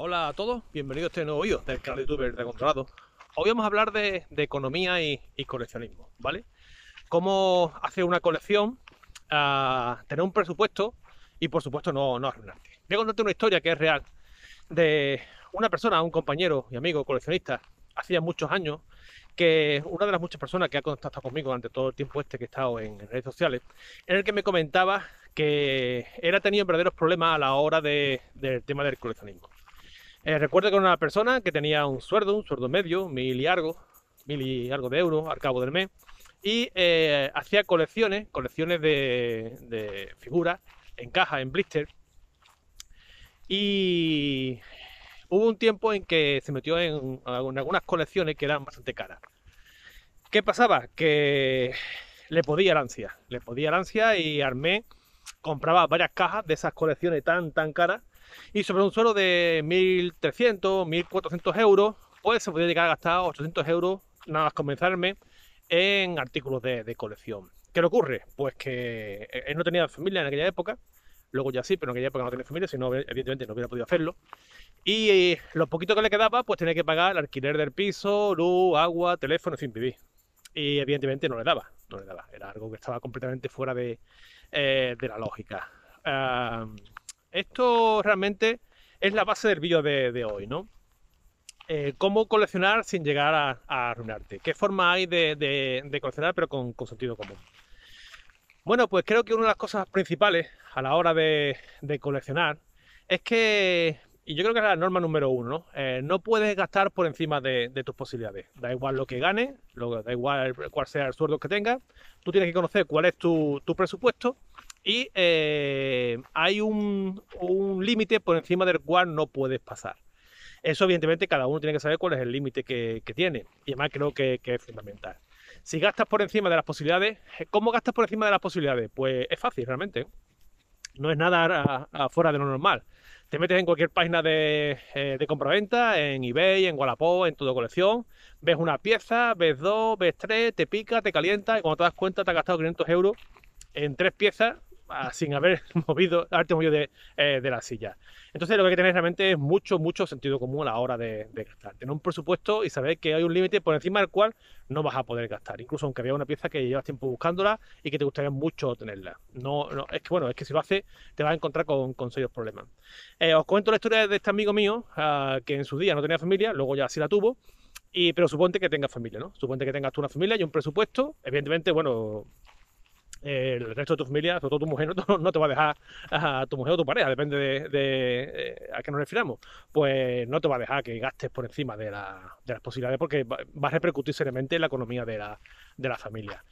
Hola a todos, bienvenidos a este nuevo vídeo del canal de youtuber de Controlado. Hoy vamos a hablar de, economía y, coleccionismo, ¿vale? Cómo hacer una colección, ah, tener un presupuesto y por supuesto no, arruinarte. Voy a contarte una historia que es real de una persona, un compañero y amigo coleccionista, hacía muchos años, que una de las muchas personas que ha contactado conmigo durante todo el tiempo este que he estado en redes sociales, en el que me comentaba que era tenido verdaderos problemas a la hora del tema del coleccionismo. Eh, recuerdo que una persona que tenía un sueldo, un sueldo medio, mil y algo, mil y algo de euros al cabo del mes, y eh, hacía colecciones, colecciones de, figuras en caja, en blister. Y hubo un tiempo en que se metió en, algunas colecciones que eran bastante caras. ¿Qué pasaba? Que le podía la ansia, le podía la ansia y armé, compraba varias cajas de esas colecciones tan, tan caras y sobre un suelo de 1.300, 1.400 euros, pues se podría llegar a gastar 800 euros, nada más convencerme, en artículos de, colección. ¿Qué le ocurre? Pues que eh, él no tenía familia en aquella época, luego ya sí, pero en aquella época no tenía familia, si no, evidentemente no hubiera podido hacerlo. Y eh, lo poquito que le quedaba, pues tenía que pagar el alquiler del piso, luz, agua, teléfono, sin vivir. Y evidentemente no le daba, no le daba. Era algo que estaba completamente fuera de, eh, la lógica. Ah, esto realmente es la base del vídeo de, hoy, ¿no? Eh, cómo coleccionar sin llegar a, arruinarte. ¿Qué forma hay de, coleccionar pero con, sentido común? Bueno, pues creo que una de las cosas principales a la hora de, coleccionar es que, y yo creo que es la norma número uno, ¿no? Eh, puedes gastar por encima de, tus posibilidades. Da igual lo que gane, da igual cuál sea el sueldo que tengas, tú tienes que conocer cuál es tu presupuesto y eh, hay un, límite por encima del cual no puedes pasar. Eso, evidentemente, cada uno tiene que saber cuál es el límite que, tiene. Y además creo que, es fundamental. Si gastas por encima de las posibilidades, eh, ¿cómo gastas por encima de las posibilidades? Pues es fácil, realmente. No es nada fuera de lo normal. Te metes en cualquier página de, eh, de compraventa, en eBay, en Wallapop, en todo colección. Ves una pieza, ves dos, ves tres, te pica, te calienta y cuando te das cuenta te has gastado 500 euros en tres piezas sin haber movido, haberte movido eh, de, la silla. Entonces lo que hay que tener realmente es mucho, mucho sentido común a la hora de, gastar. Tener un presupuesto y saber que hay un límite por encima del cual no vas a poder gastar. Incluso aunque vea una pieza que llevas tiempo buscándola y que te gustaría mucho tenerla. No, es que bueno, es que si lo haces te vas a encontrar con, con serios problemas. Eh, os cuento la historia de este amigo mío ah, que en su día no tenía familia, luego ya sí la tuvo. Y, pero suponte que tengas familia, ¿no? Suponte que tengas tú una familia y un presupuesto. Evidentemente, bueno, el resto de tu familia, sobre todo tu mujer, no, te va a dejar a tu mujer o tu pareja, depende de, eh, a qué nos refiramos, pues no te va a dejar que gastes por encima de, la, de las posibilidades porque va, a repercutir seriamente en la economía de la, de la familia.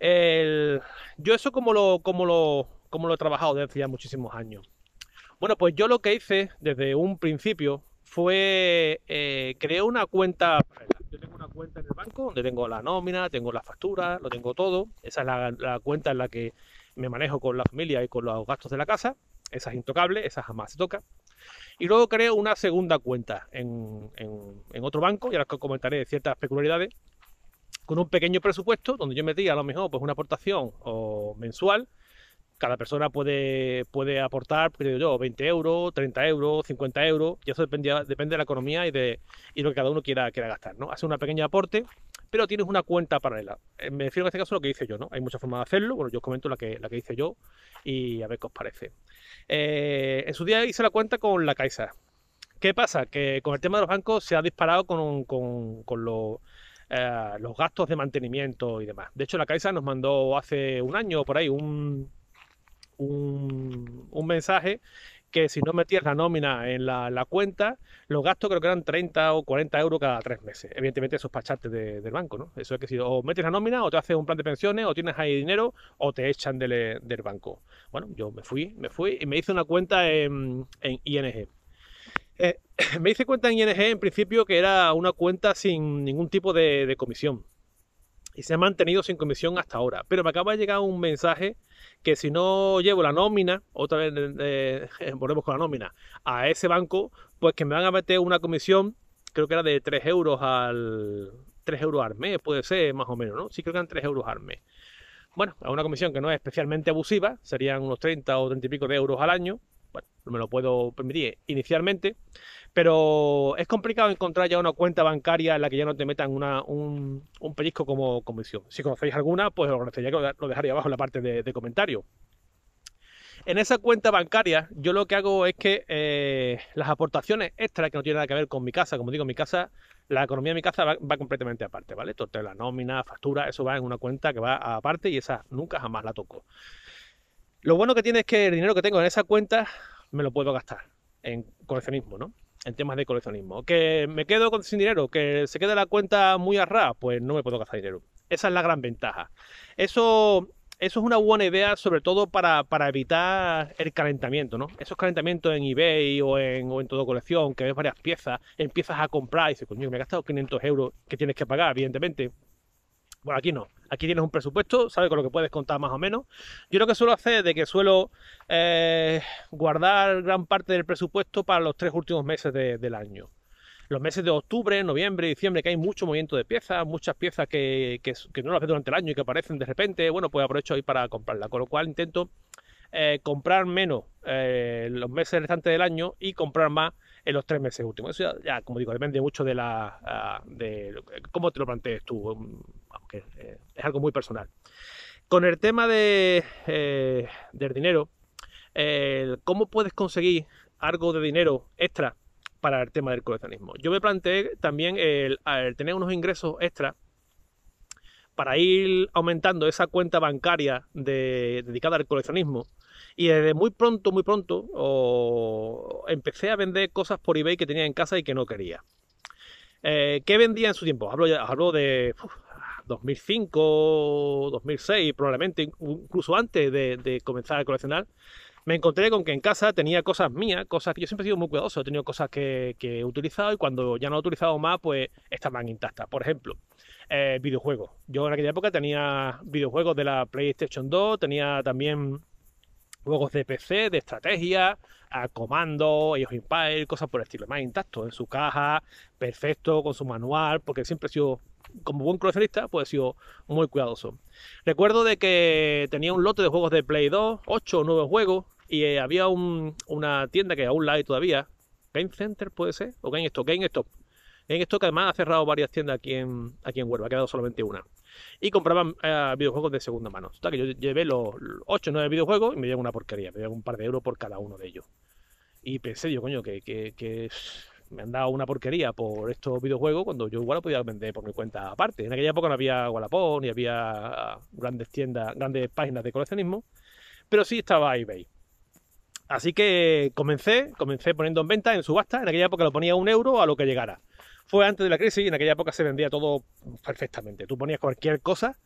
yo eso como lo, como, lo, como lo he trabajado desde ya muchísimos años. Bueno, pues yo lo que hice desde un principio fue eh, crear una cuenta. una cuenta banco, donde tengo la nómina, tengo las facturas, lo tengo todo. Esa es la, cuenta en la que me manejo con la familia y con los gastos de la casa. Esa es intocable, esa jamás se toca. Y luego creo una segunda cuenta en, otro banco, y ahora os comentaré ciertas peculiaridades, con un pequeño presupuesto donde yo metía a lo mejor pues una aportación o mensual cada persona puede, puede aportar, creo yo, 20 euros, 30 euros, 50 euros, y eso depende, depende de la economía y de y lo que cada uno quiera, quiera gastar, ¿no? Hace un pequeño aporte, pero tienes una cuenta paralela. Eh, me refiero en este caso a lo que hice yo, ¿no? Hay muchas formas de hacerlo, bueno, yo os comento la que, la que hice yo y a ver qué os parece. Eh, en su día hice la cuenta con la Caixa. ¿Qué pasa? Que con el tema de los bancos se ha disparado con, los... Eh, los gastos de mantenimiento y demás. De hecho, la Caixa nos mandó hace un año por ahí un, un, mensaje que si no metías la nómina en la, cuenta, los gastos creo que eran 30 o 40 euros cada tres meses. Evidentemente eso es del banco, ¿no? Eso es que si o metes la nómina o te haces un plan de pensiones o tienes ahí dinero o te echan del, banco. Bueno, yo me fui, me fui y me hice una cuenta en, en ING. Eh, me hice cuenta en ING en principio que era una cuenta sin ningún tipo de comisión y se ha mantenido sin comisión hasta ahora. Pero me acaba de llegar un mensaje que si no llevo la nómina, otra vez eh, eh, volvemos con la nómina, a ese banco, pues que me van a meter una comisión, creo que era de 3 euros al 3 euros al mes, puede ser más o menos, ¿no? Sí creo que eran 3 euros al mes. Bueno, a una comisión que no es especialmente abusiva, serían unos 30 o 30 y pico de euros al año, no me lo puedo permitir inicialmente, pero es complicado encontrar ya una cuenta bancaria en la que ya no te metan un, un pellizco como comisión. Si conocéis alguna, pues os lo dejaría abajo en la parte de, comentarios. En esa cuenta bancaria, yo lo que hago es que eh, las aportaciones extras, que no tienen nada que ver con mi casa, como digo, mi casa, la economía de mi casa va, completamente aparte, ¿vale? Todo la nómina, factura, eso va en una cuenta que va aparte y esa nunca jamás la toco. Lo bueno que tiene es que el dinero que tengo en esa cuenta, me lo puedo gastar en coleccionismo, ¿no? En temas de coleccionismo. Que me quedo con, sin dinero, que se queda la cuenta muy arra, pues no me puedo gastar dinero. Esa es la gran ventaja. Eso, eso es una buena idea, sobre todo para, evitar el calentamiento, ¿no? Esos calentamientos en eBay o en, o en todo colección, que ves varias piezas, empiezas a comprar y dices, coño, me he gastado 500 euros que tienes que pagar, evidentemente. Bueno, aquí no. Aquí tienes un presupuesto, sabes con lo que puedes contar más o menos. Yo lo que suelo hacer es de que suelo eh, guardar gran parte del presupuesto para los tres últimos meses del año. Los meses de octubre, noviembre, diciembre, que hay mucho movimiento de piezas, muchas piezas que, no las ves durante el año y que aparecen de repente, bueno, pues aprovecho ahí para comprarla. Con lo cual intento eh, comprar menos eh, los meses restantes del año y comprar más en los tres meses últimos. Eso ya, como digo, depende mucho de la ah, de cómo te lo plantees tú. Um, eh, es algo muy personal. Con el tema de, eh, del dinero, ¿cómo puedes conseguir algo de dinero extra para el tema del coleccionismo? Yo me planteé también el, tener unos ingresos extra para ir aumentando esa cuenta bancaria dedicada al coleccionismo. Y desde muy pronto, muy pronto, empecé a vender cosas por eBay que tenía en casa y que no quería. Eh, ¿Qué vendía en su tiempo? Hablo, hablo de 2005, 2006, probablemente incluso antes de, comenzar a coleccionar, me encontré con que en casa tenía cosas mías, cosas que yo siempre he sido muy cuidadoso, he tenido cosas que, he utilizado y cuando ya no he utilizado más, pues estaban intactas. Por ejemplo, eh, videojuegos. Yo en aquella época tenía videojuegos de la PlayStation 2, tenía también juegos de PC, de estrategia, a comando, ellos Empire, cosas por el estilo, más intacto, en su caja, perfecto, con su manual, porque siempre he sido como buen coleccionista, pues he sido muy cuidadoso. Recuerdo de que tenía un lote de juegos de Play 2, 8 o 9 juegos, y eh, había una tienda que aún la hay todavía, Game Center puede ser, o Stop Game Stop, que además ha cerrado varias tiendas aquí en, aquí en Huelva, ha quedado solamente una. Y compraban eh, videojuegos de segunda mano. Hasta que yo llevé los, 8 o 9 videojuegos y me llevo una porquería, me llevo un par de euros por cada uno de ellos. Y pensé yo, coño, que me han dado una porquería por estos videojuegos cuando yo igual lo podía vender por mi cuenta aparte. En aquella época no había Wallapop ni había grandes tiendas, grandes páginas de coleccionismo, pero sí estaba eBay. Así que comencé, comencé poniendo en venta en subasta. En aquella época lo ponía un euro a lo que llegara. Fue antes de la crisis y en aquella época se vendía todo perfectamente. Tú ponías cualquier cosa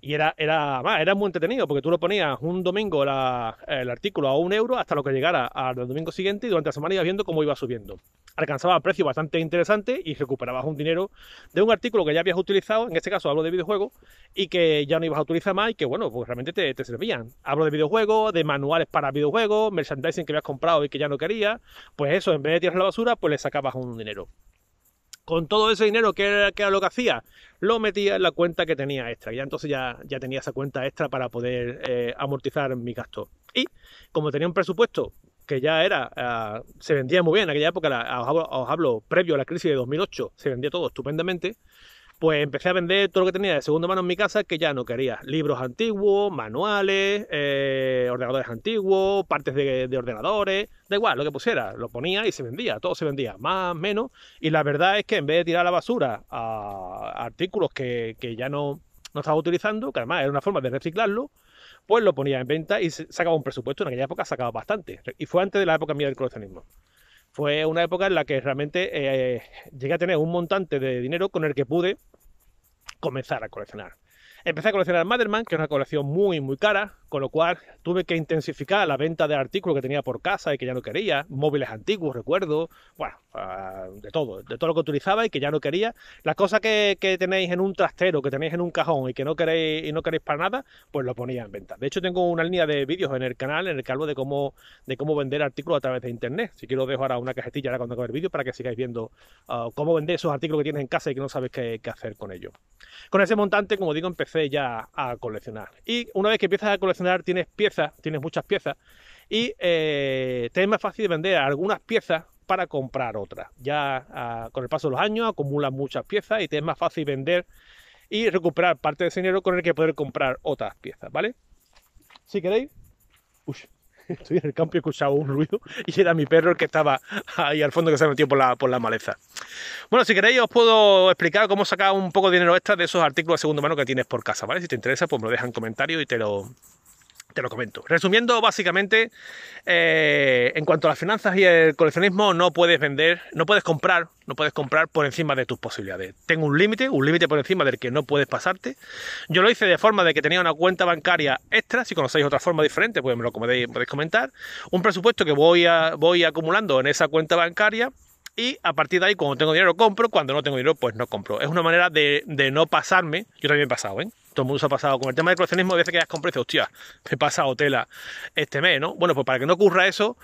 y era, era, era muy entretenido porque tú lo ponías un domingo el artículo a un euro hasta lo que llegara al domingo siguiente y durante la semana ibas viendo cómo iba subiendo. Alcanzaba precio bastante interesante y recuperabas un dinero de un artículo que ya habías utilizado, en este caso hablo de videojuegos, y que ya no ibas a utilizar más y que bueno, pues realmente te, te servían. Hablo de videojuegos, de manuales para videojuegos, merchandising que habías comprado y que ya no querías, pues eso, en vez de tirar la basura, pues le sacabas un dinero con todo ese dinero, que era, lo que hacía? Lo metía en la cuenta que tenía extra. Ya entonces ya, ya tenía esa cuenta extra para poder eh, amortizar mi gasto. Y como tenía un presupuesto que ya era, ah, se vendía muy bien en aquella época, os, hablo, previo a la crisis de 2008, se vendía todo estupendamente, pues empecé a vender todo lo que tenía de segunda mano en mi casa que ya no quería. Libros antiguos, manuales, eh, ordenadores antiguos, partes de, ordenadores, da igual, lo que pusiera, lo ponía y se vendía, todo se vendía, más, menos. Y la verdad es que en vez de tirar a la basura a, artículos que, ya no, no estaba utilizando, que además era una forma de reciclarlo, pues lo ponía en venta y sacaba un presupuesto. En aquella época sacaba bastante. Y fue antes de la época mía del coleccionismo fue una época en la que realmente eh, llegué a tener un montante de dinero con el que pude comenzar a coleccionar. Empecé a coleccionar Motherman, que es una colección muy, muy cara, con lo cual tuve que intensificar la venta de artículos que tenía por casa y que ya no quería, móviles antiguos, recuerdo, bueno, ah, de todo, de todo lo que utilizaba y que ya no quería. Las cosas que, tenéis en un trastero, que tenéis en un cajón y que no queréis y no queréis para nada, pues lo ponía en venta. De hecho, tengo una línea de vídeos en el canal en el que hablo de cómo, de cómo vender artículos a través de internet. Si quiero dejo ahora una cajetilla cuando acabe el vídeo para que sigáis viendo ah, cómo vender esos artículos que tienes en casa y que no sabes qué, qué hacer con ellos. Con ese montante, como digo, empecé ya a coleccionar. Y una vez que empiezas a coleccionar, tienes piezas, tienes muchas piezas, y eh, te es más fácil vender algunas piezas para comprar otras. Ya ah, con el paso de los años acumulas muchas piezas y te es más fácil vender y recuperar parte de ese dinero con el que poder comprar otras piezas, ¿vale? Si queréis, Uy, estoy en el campo y he escuchado un ruido y era mi perro el que estaba ahí al fondo que se ha por la, por la maleza. Bueno, si queréis os puedo explicar cómo sacar un poco de dinero extra de esos artículos de segunda mano que tienes por casa, ¿vale? Si te interesa, pues me lo dejan en comentario y te lo, te lo comento. Resumiendo, básicamente, eh, en cuanto a las finanzas y el coleccionismo, no puedes vender, no puedes comprar, no puedes comprar por encima de tus posibilidades. Tengo un límite, un límite por encima del que no puedes pasarte. Yo lo hice de forma de que tenía una cuenta bancaria extra, si conocéis otra forma diferente, pues me lo podéis, comentar. Un presupuesto que voy, acumulando en esa cuenta bancaria y a partir de ahí, cuando tengo dinero, compro, cuando no tengo dinero, pues no compro. Es una manera de, de no pasarme, yo también he pasado, ¿eh? todo el mundo se ha pasado. Con el tema del coleccionismo, a veces quedas con precios, hostia, me pasa tela este mes, ¿no? Bueno, pues para que no ocurra eso,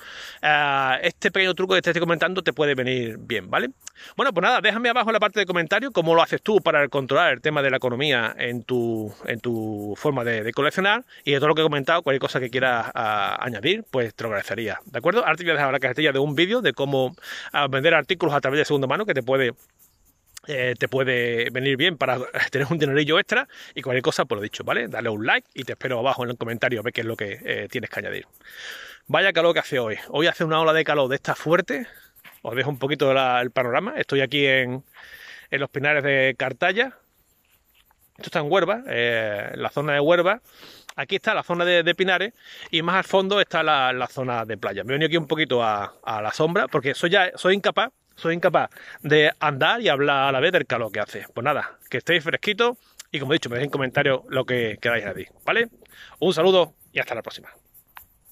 eh, este pequeño truco que te estoy comentando te puede venir bien, ¿vale? Bueno, pues nada, déjame abajo en la parte de comentarios cómo lo haces tú para controlar el tema de la economía en tu, en tu forma de, coleccionar y de todo lo que he comentado, cualquier cosa que quieras añadir, pues te lo agradecería, ¿de acuerdo? Ahora te voy a dejar la cajetilla de un vídeo de cómo eh, vender artículos a través de segunda mano que te puede eh, te puede venir bien para tener un dinerillo extra y cualquier cosa, por pues lo dicho, ¿vale? Dale un like y te espero abajo en los comentarios a ver qué es lo que eh, tienes que añadir. Vaya calor que hace hoy. Hoy hace una ola de calor de esta fuerte. Os dejo un poquito el panorama. Estoy aquí en, los pinares de Cartaya. Esto está en Huerva, en eh, la zona de Huerva. Aquí está la zona de, pinares y más al fondo está la, zona de playa. Me he venido aquí un poquito a, a la sombra porque soy, ya, soy incapaz soy incapaz de andar y hablar a la vez del calor que hace. Pues nada, que estéis fresquitos y como he dicho, me dejéis en comentarios lo que queráis mí. ¿vale? Un saludo y hasta la próxima.